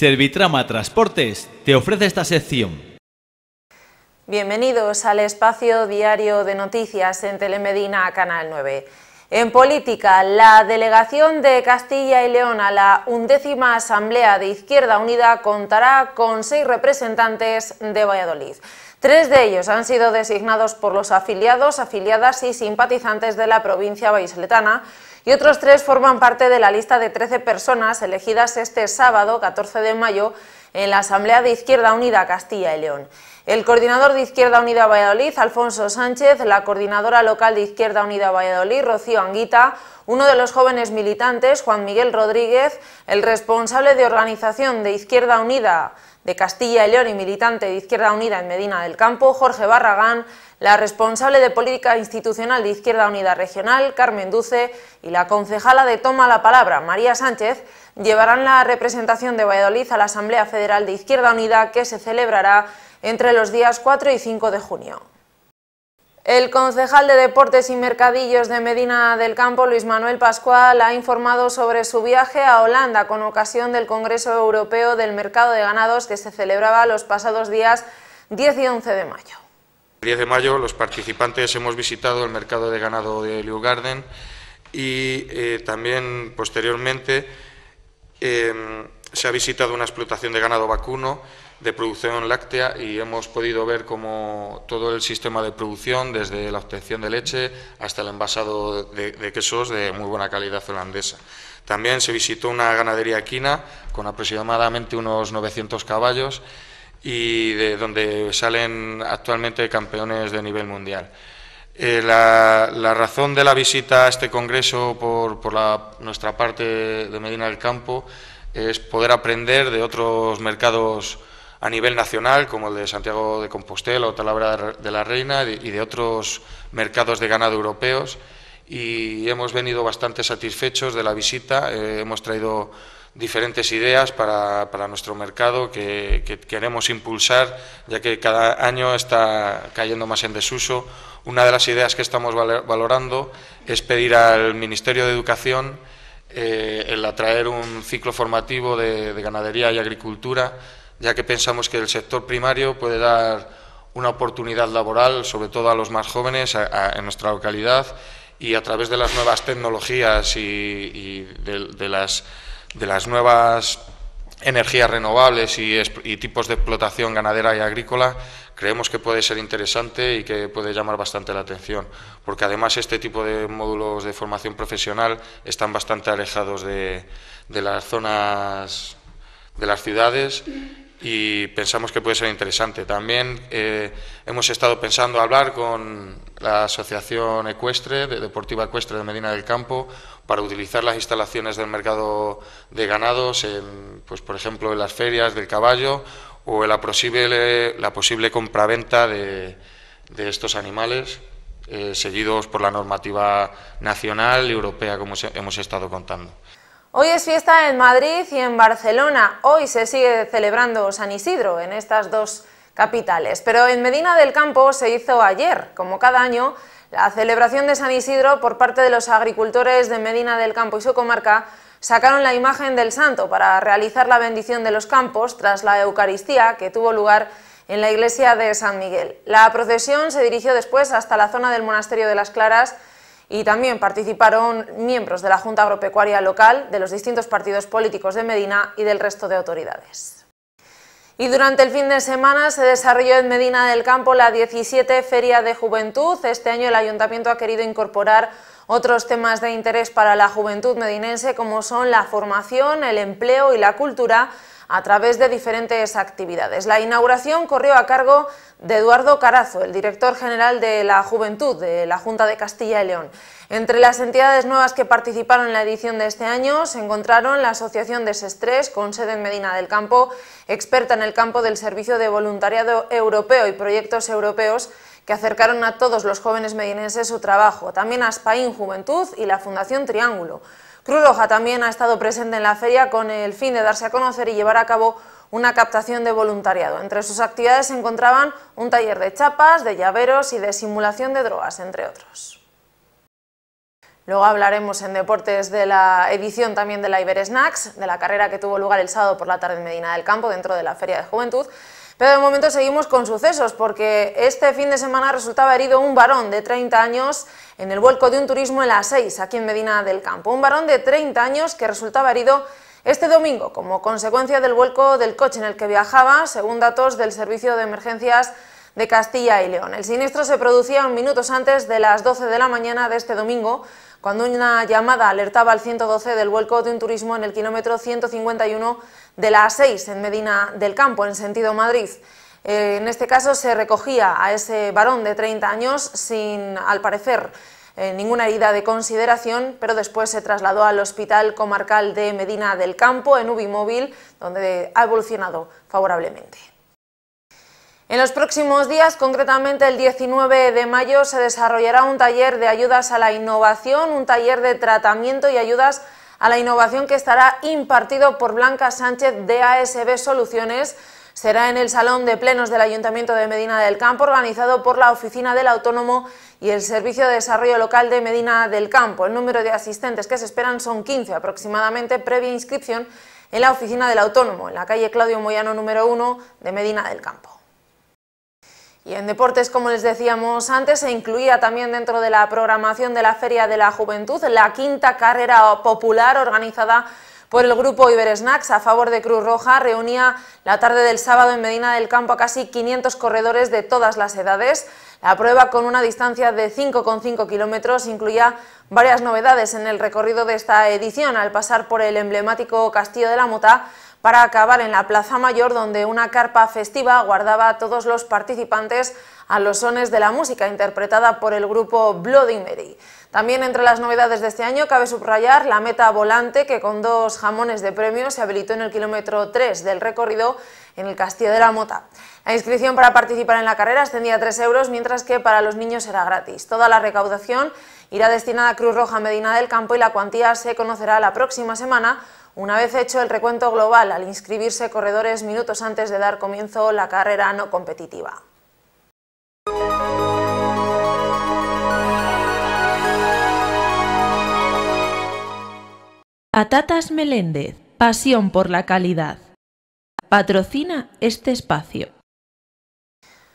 Servitrama Transportes te ofrece esta sección. Bienvenidos al espacio diario de noticias en Telemedina Canal 9. En política, la delegación de Castilla y León a la undécima Asamblea de Izquierda Unida contará con seis representantes de Valladolid. Tres de ellos han sido designados por los afiliados, afiliadas y simpatizantes de la provincia vallisoletana, y otros tres forman parte de la lista de 13 personas elegidas este sábado 14 de mayo en la Asamblea de Izquierda Unida Castilla y León. El coordinador de Izquierda Unida Valladolid, Alfonso Sánchez, la coordinadora local de Izquierda Unida Valladolid, Rocío Anguita, uno de los jóvenes militantes, Juan Miguel Rodríguez, el responsable de organización de Izquierda Unida, de Castilla y León y militante de Izquierda Unida en Medina del Campo, Jorge Barragán, la responsable de Política Institucional de Izquierda Unida Regional, Carmen Duce, y la concejala de Toma la Palabra, María Sánchez, llevarán la representación de Valladolid a la Asamblea Federal de Izquierda Unida que se celebrará entre los días 4 y 5 de junio. El concejal de Deportes y Mercadillos de Medina del Campo, Luis Manuel Pascual, ha informado sobre su viaje a Holanda con ocasión del Congreso Europeo del Mercado de Ganados que se celebraba los pasados días 10 y 11 de mayo. El 10 de mayo los participantes hemos visitado el mercado de ganado de Liu Garden y eh, también posteriormente eh, se ha visitado una explotación de ganado vacuno de producción láctea y hemos podido ver cómo todo el sistema de producción, desde la obtención de leche hasta el envasado de, quesos de muy buena calidad holandesa. También se visitó una ganadería quina con aproximadamente unos 900 caballos y de donde salen actualmente campeones de nivel mundial. Eh, la, razón de la visita a este congreso por, la, nuestra parte de Medina del Campo es poder aprender de otros mercados a nivel nacional, como el de Santiago de Compostela o Talabra de la Reina y de otros mercados de ganado europeos. Y hemos venido bastante satisfechos de la visita. Eh, hemos traído diferentes ideas para, nuestro mercado que, queremos impulsar, ya que cada año está cayendo más en desuso. Una de las ideas que estamos valorando es pedir al Ministerio de Educación eh, el atraer un ciclo formativo de ganadería y agricultura ya que pensamos que el sector primario puede dar una oportunidad laboral, sobre todo a los más jóvenes en nuestra localidad, y a través de las nuevas tecnologías y, de, las, de, las, nuevas energías renovables y, tipos de explotación ganadera y agrícola, creemos que puede ser interesante y que puede llamar bastante la atención, porque además este tipo de módulos de formación profesional están bastante alejados de, de las zonas de las ciudades y pensamos que puede ser interesante. También eh, hemos estado pensando hablar con la Asociación Ecuestre, de Deportiva Ecuestre de Medina del Campo, para utilizar las instalaciones del mercado de ganados, pues, por ejemplo, en las ferias del caballo o en la posible, la posible compraventa de, estos animales. Eh, seguidos por la normativa nacional y europea, como hemos estado contando. Hoy es fiesta en Madrid y en Barcelona. Hoy se sigue celebrando San Isidro en estas dos capitales. Pero en Medina del Campo se hizo ayer, como cada año, la celebración de San Isidro por parte de los agricultores de Medina del Campo y su comarca sacaron la imagen del santo para realizar la bendición de los campos tras la Eucaristía que tuvo lugar en la iglesia de San Miguel. La procesión se dirigió después hasta la zona del Monasterio de las Claras y también participaron miembros de la Junta Agropecuaria Local, de los distintos partidos políticos de Medina y del resto de autoridades. Y durante el fin de semana se desarrolló en Medina del Campo la 17 Feria de Juventud. Este año el Ayuntamiento ha querido incorporar otros temas de interés para la juventud medinense como son la formación, el empleo y la cultura a través de diferentes actividades. La inauguración corrió a cargo de Eduardo Carazo, el director general de la Juventud de la Junta de Castilla y León. Entre las entidades nuevas que participaron en la edición de este año se encontraron la Asociación de con sede en Medina del Campo, experta en el campo del servicio de voluntariado europeo y proyectos europeos que acercaron a todos los jóvenes medinenses su trabajo, también a Juventud y la Fundación Triángulo. Cruz Roja también ha estado presente en la feria con el fin de darse a conocer y llevar a cabo una captación de voluntariado. Entre sus actividades se encontraban un taller de chapas, de llaveros y de simulación de drogas, entre otros. Luego hablaremos en deportes de la edición también de la Iberesnacks, de la carrera que tuvo lugar el sábado por la tarde en Medina del Campo, dentro de la Feria de Juventud, pero de momento seguimos con sucesos, porque este fin de semana resultaba herido un varón de 30 años en el vuelco de un turismo en la 6, aquí en Medina del Campo. Un varón de 30 años que resultaba herido este domingo como consecuencia del vuelco del coche en el que viajaba, según datos del Servicio de Emergencias de Castilla y León. El siniestro se producía minutos antes de las 12 de la mañana de este domingo, cuando una llamada alertaba al 112 del vuelco de un turismo en el kilómetro 151 de la A6 en Medina del Campo, en sentido Madrid. Eh, en este caso se recogía a ese varón de 30 años sin, al parecer, eh, ninguna herida de consideración, pero después se trasladó al Hospital Comarcal de Medina del Campo, en Ubimóvil, donde ha evolucionado favorablemente. En los próximos días, concretamente el 19 de mayo, se desarrollará un taller de ayudas a la innovación, un taller de tratamiento y ayudas a la innovación que estará impartido por Blanca Sánchez de ASB Soluciones. Será en el Salón de Plenos del Ayuntamiento de Medina del Campo, organizado por la Oficina del Autónomo y el Servicio de Desarrollo Local de Medina del Campo. El número de asistentes que se esperan son 15 aproximadamente, previa inscripción en la Oficina del Autónomo, en la calle Claudio Moyano número 1 de Medina del Campo. Y en deportes, como les decíamos antes, se incluía también dentro de la programación de la Feria de la Juventud la quinta carrera popular organizada por el grupo Iberesnax a favor de Cruz Roja. Reunía la tarde del sábado en Medina del Campo a casi 500 corredores de todas las edades. La prueba con una distancia de 5,5 kilómetros incluía varias novedades en el recorrido de esta edición. Al pasar por el emblemático Castillo de la Mota, para acabar en la Plaza Mayor donde una carpa festiva ...guardaba a todos los participantes a los sones de la música interpretada por el grupo Bloody Mary. También entre las novedades de este año cabe subrayar la meta volante que con dos jamones de premio se habilitó en el kilómetro 3 del recorrido en el Castillo de la Mota. La inscripción para participar en la carrera ascendía a 3 euros, mientras que para los niños era gratis. Toda la recaudación irá destinada a Cruz Roja Medina del Campo y la cuantía se conocerá la próxima semana una vez hecho el recuento global, al inscribirse corredores minutos antes de dar comienzo la carrera no competitiva. Patatas Meléndez, pasión por la calidad. Patrocina este espacio.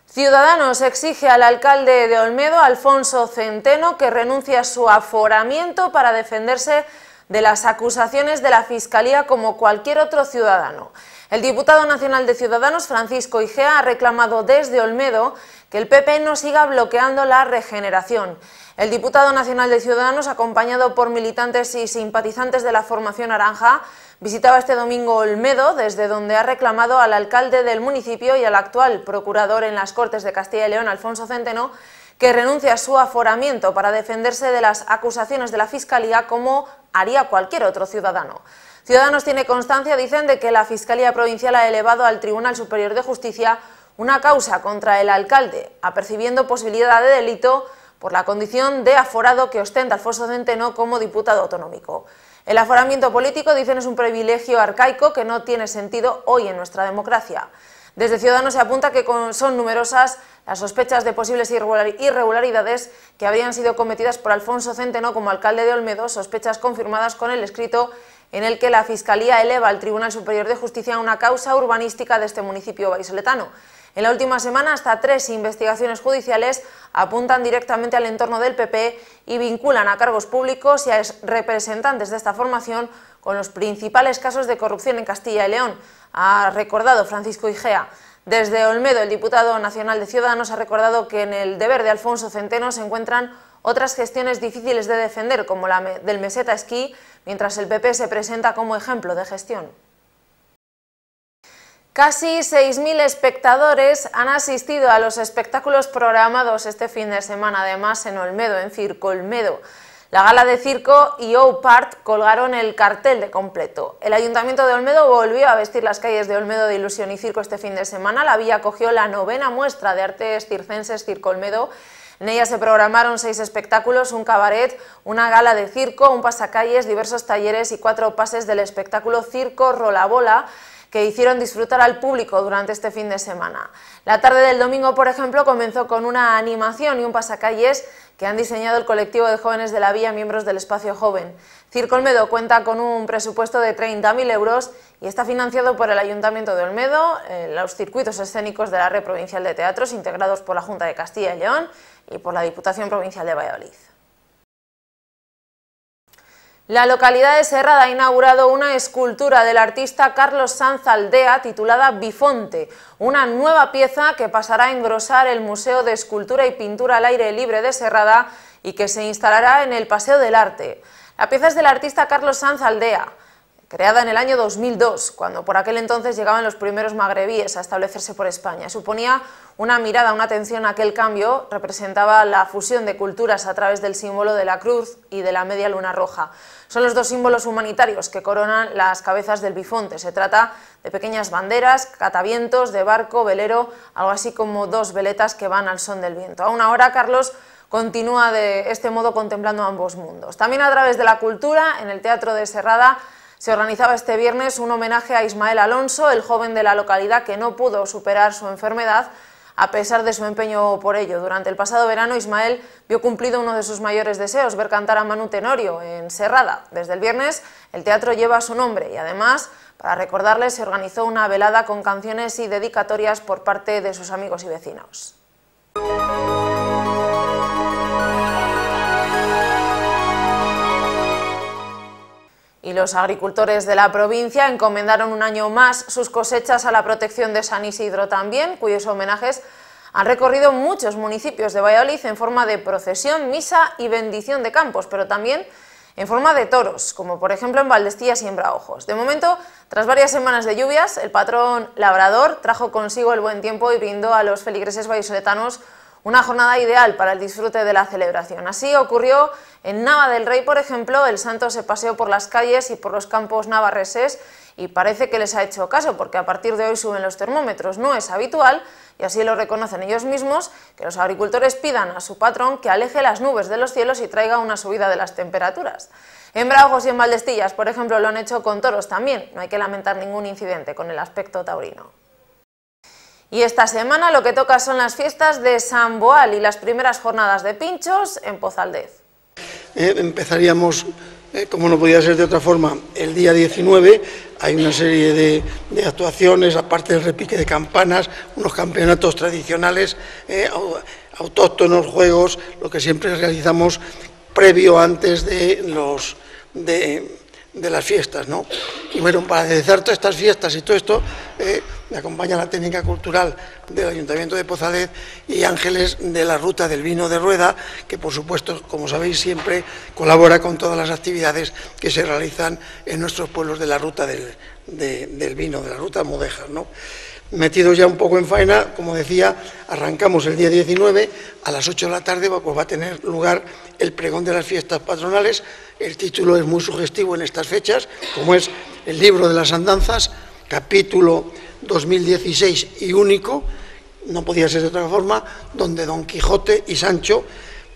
Ciudadanos exige al alcalde de Olmedo, Alfonso Centeno, que renuncie a su aforamiento para defenderse de las acusaciones de la Fiscalía como cualquier otro ciudadano. El diputado nacional de Ciudadanos, Francisco Igea, ha reclamado desde Olmedo que el PP no siga bloqueando la regeneración. El diputado nacional de Ciudadanos, acompañado por militantes y simpatizantes de la formación naranja, visitaba este domingo Olmedo, desde donde ha reclamado al alcalde del municipio y al actual procurador en las Cortes de Castilla y León, Alfonso Centeno, que renuncia a su aforamiento para defenderse de las acusaciones de la Fiscalía como haría cualquier otro ciudadano. Ciudadanos tiene constancia, dicen, de que la Fiscalía Provincial ha elevado al Tribunal Superior de Justicia una causa contra el alcalde, apercibiendo posibilidad de delito por la condición de aforado que ostenta Alfonso Centeno como diputado autonómico. El aforamiento político, dicen, es un privilegio arcaico que no tiene sentido hoy en nuestra democracia. Desde Ciudadanos se apunta que son numerosas las sospechas de posibles irregularidades que habrían sido cometidas por Alfonso Centeno como alcalde de Olmedo, sospechas confirmadas con el escrito en el que la Fiscalía eleva al Tribunal Superior de Justicia una causa urbanística de este municipio baisoletano. En la última semana, hasta tres investigaciones judiciales apuntan directamente al entorno del PP y vinculan a cargos públicos y a representantes de esta formación con los principales casos de corrupción en Castilla y León, ha recordado Francisco Igea. Desde Olmedo, el diputado nacional de Ciudadanos ha recordado que en el deber de Alfonso Centeno se encuentran otras gestiones difíciles de defender, como la del meseta esquí, mientras el PP se presenta como ejemplo de gestión. Casi 6.000 espectadores han asistido a los espectáculos programados este fin de semana, además en Olmedo, en Circo Olmedo. La gala de circo y Oupart colgaron el cartel de completo. El Ayuntamiento de Olmedo volvió a vestir las calles de Olmedo de ilusión y circo este fin de semana. La vía cogió la novena muestra de artes circenses Circo Olmedo en ella se programaron seis espectáculos, un cabaret, una gala de circo, un pasacalles, diversos talleres y cuatro pases del espectáculo Circo Rolabola. Bola, que hicieron disfrutar al público durante este fin de semana. La tarde del domingo, por ejemplo, comenzó con una animación y un pasacalles que han diseñado el colectivo de jóvenes de la vía miembros del Espacio Joven. Circo Olmedo cuenta con un presupuesto de 30.000 euros y está financiado por el Ayuntamiento de Olmedo, eh, los circuitos escénicos de la Red Provincial de Teatros, integrados por la Junta de Castilla y León y por la Diputación Provincial de Valladolid. La localidad de Serrada ha inaugurado una escultura del artista Carlos Sanz Aldea titulada Bifonte, una nueva pieza que pasará a engrosar el Museo de Escultura y Pintura al Aire Libre de Serrada y que se instalará en el Paseo del Arte. La pieza es del artista Carlos Sanz Aldea creada en el año 2002, cuando por aquel entonces llegaban los primeros magrebíes a establecerse por España. Suponía una mirada, una atención a aquel cambio, representaba la fusión de culturas a través del símbolo de la cruz y de la media luna roja. Son los dos símbolos humanitarios que coronan las cabezas del bifonte. Se trata de pequeñas banderas, catavientos, de barco, velero, algo así como dos veletas que van al son del viento. Aún ahora, Carlos continúa de este modo contemplando ambos mundos. También a través de la cultura, en el Teatro de Serrada, se organizaba este viernes un homenaje a Ismael Alonso, el joven de la localidad que no pudo superar su enfermedad a pesar de su empeño por ello. Durante el pasado verano, Ismael vio cumplido uno de sus mayores deseos, ver cantar a Manu Tenorio en Serrada. Desde el viernes, el teatro lleva su nombre y además, para recordarle, se organizó una velada con canciones y dedicatorias por parte de sus amigos y vecinos. y los agricultores de la provincia encomendaron un año más sus cosechas a la protección de San Isidro también, cuyos homenajes han recorrido muchos municipios de Valladolid en forma de procesión, misa y bendición de campos, pero también en forma de toros, como por ejemplo en y y Ojos. De momento, tras varias semanas de lluvias, el patrón labrador trajo consigo el buen tiempo y brindó a los feligreses vallisoletanos una jornada ideal para el disfrute de la celebración. Así ocurrió en Nava del Rey, por ejemplo, el santo se paseó por las calles y por los campos navarreses y parece que les ha hecho caso, porque a partir de hoy suben los termómetros, no es habitual, y así lo reconocen ellos mismos, que los agricultores pidan a su patrón que aleje las nubes de los cielos y traiga una subida de las temperaturas. En Braujos y en Valdestillas, por ejemplo, lo han hecho con toros también, no hay que lamentar ningún incidente con el aspecto taurino. Y esta semana lo que toca son las fiestas de San Boal y las primeras jornadas de pinchos en Pozaldez. Eh, empezaríamos, eh, como no podía ser de otra forma, el día 19. Hay una serie de, actuaciones, aparte del repique de campanas, unos campeonatos tradicionales, eh, autóctonos, juegos, lo que siempre realizamos previo antes de los... De, de las fiestas, ¿no? Y bueno, para realizar todas estas fiestas y todo esto, eh, me acompaña la técnica cultural del Ayuntamiento de Pozalez y Ángeles de la Ruta del Vino de Rueda, que por supuesto, como sabéis siempre, colabora con todas las actividades que se realizan en nuestros pueblos de la Ruta del, del Vino, de la Ruta Modejas, ¿no? metidos ya un poco en faena, como decía, arrancamos el día 19, a las 8 de la tarde pues, pues va a tener lugar el pregón de las fiestas patronales, el título es muy sugestivo en estas fechas, como es el libro de las andanzas, capítulo 2016 y único, no podía ser de otra forma, donde Don Quijote y Sancho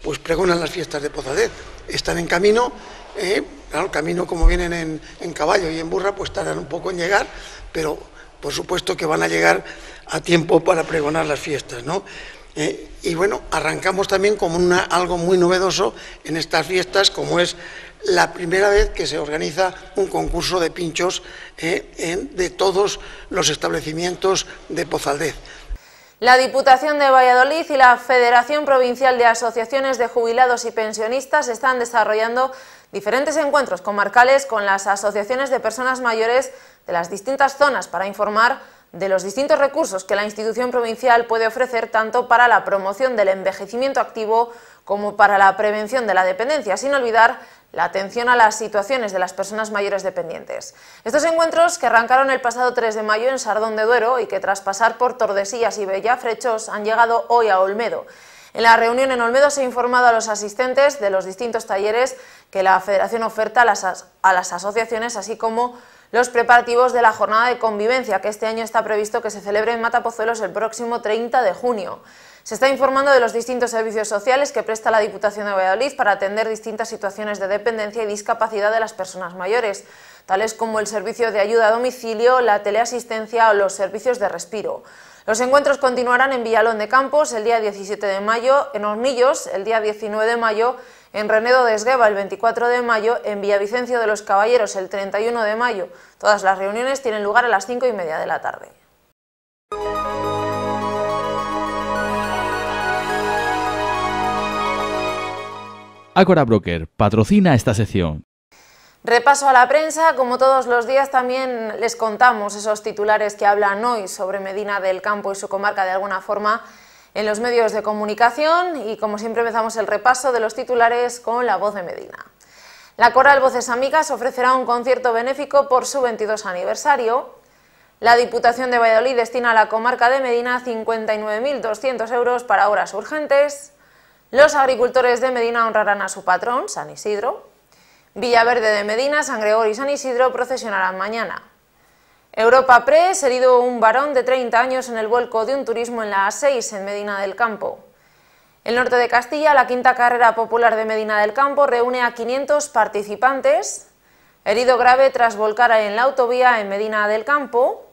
pues pregonan las fiestas de Pozadez, están en camino, eh, camino como vienen en, en caballo y en burra, pues tardan un poco en llegar, pero por supuesto que van a llegar a tiempo para pregonar las fiestas, ¿no? Eh, y bueno, arrancamos también como algo muy novedoso en estas fiestas, como es la primera vez que se organiza un concurso de pinchos eh, de todos los establecimientos de Pozaldez. La Diputación de Valladolid y la Federación Provincial de Asociaciones de Jubilados y Pensionistas están desarrollando diferentes encuentros comarcales con las asociaciones de personas mayores de las distintas zonas para informar de los distintos recursos que la institución provincial puede ofrecer tanto para la promoción del envejecimiento activo como para la prevención de la dependencia, sin olvidar la atención a las situaciones de las personas mayores dependientes. Estos encuentros, que arrancaron el pasado 3 de mayo en Sardón de Duero y que tras pasar por Tordesillas y Bellafrechos han llegado hoy a Olmedo. En la reunión en Olmedo se ha informado a los asistentes de los distintos talleres que la Federación oferta a las, asociaciones, así como los preparativos de la jornada de convivencia, que este año está previsto que se celebre en Matapozuelos el próximo 30 de junio. Se está informando de los distintos servicios sociales que presta la Diputación de Valladolid para atender distintas situaciones de dependencia y discapacidad de las personas mayores, tales como el servicio de ayuda a domicilio, la teleasistencia o los servicios de respiro. Los encuentros continuarán en Villalón de Campos el día 17 de mayo, en Hornillos el día 19 de mayo en Renedo de Esgueva el 24 de mayo, en Villavicencio de los Caballeros el 31 de mayo. Todas las reuniones tienen lugar a las 5 y media de la tarde. Acora Broker patrocina esta sección. Repaso a la prensa, como todos los días también les contamos esos titulares que hablan hoy sobre Medina del Campo y su comarca de alguna forma en los medios de comunicación y como siempre empezamos el repaso de los titulares con la voz de Medina. La coral Voces Amigas ofrecerá un concierto benéfico por su 22 aniversario. La Diputación de Valladolid destina a la comarca de Medina 59.200 euros para obras urgentes. Los agricultores de Medina honrarán a su patrón, San Isidro. Villaverde de Medina, San Gregorio y San Isidro procesionarán mañana. Europa Press, herido un varón de 30 años en el vuelco de un turismo en la A6 en Medina del Campo. El norte de Castilla, la quinta carrera popular de Medina del Campo reúne a 500 participantes. Herido grave tras volcar en la autovía en Medina del Campo.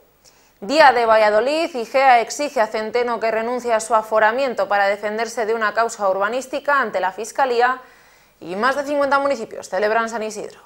Día de Valladolid, IGEA exige a Centeno que renuncie a su aforamiento para defenderse de una causa urbanística ante la Fiscalía y más de 50 municipios celebran San Isidro.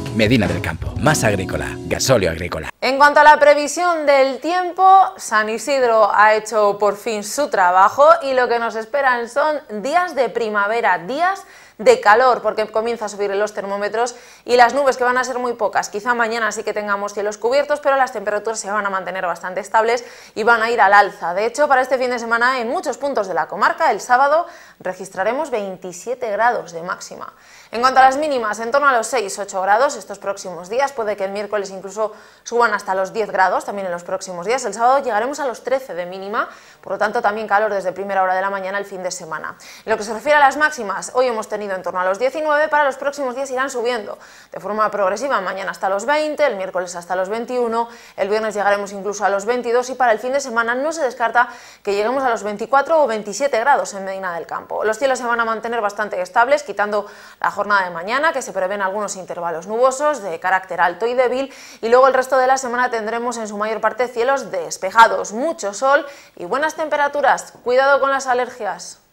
Medina del Campo, más agrícola, gasóleo agrícola. En cuanto a la previsión del tiempo, San Isidro ha hecho por fin su trabajo y lo que nos esperan son días de primavera, días de calor, porque comienza a subir los termómetros y las nubes que van a ser muy pocas. Quizá mañana sí que tengamos cielos cubiertos, pero las temperaturas se van a mantener bastante estables y van a ir al alza. De hecho, para este fin de semana en muchos puntos de la comarca, el sábado registraremos 27 grados de máxima. En cuanto a las mínimas, en torno a los 6-8 grados estos próximos días, puede que el miércoles incluso suban hasta los 10 grados también en los próximos días. El sábado llegaremos a los 13 de mínima, por lo tanto también calor desde primera hora de la mañana el fin de semana. En lo que se refiere a las máximas, hoy hemos tenido en torno a los 19, para los próximos días irán subiendo de forma progresiva, mañana hasta los 20, el miércoles hasta los 21, el viernes llegaremos incluso a los 22 y para el fin de semana no se descarta que lleguemos a los 24 o 27 grados en Medina del Campo. Los cielos se van a mantener bastante estables, quitando la jornada de mañana, que se prevén algunos intervalos nubosos de carácter alto y débil, y luego el resto de la semana tendremos en su mayor parte cielos despejados, mucho sol y buenas temperaturas. Cuidado con las alergias.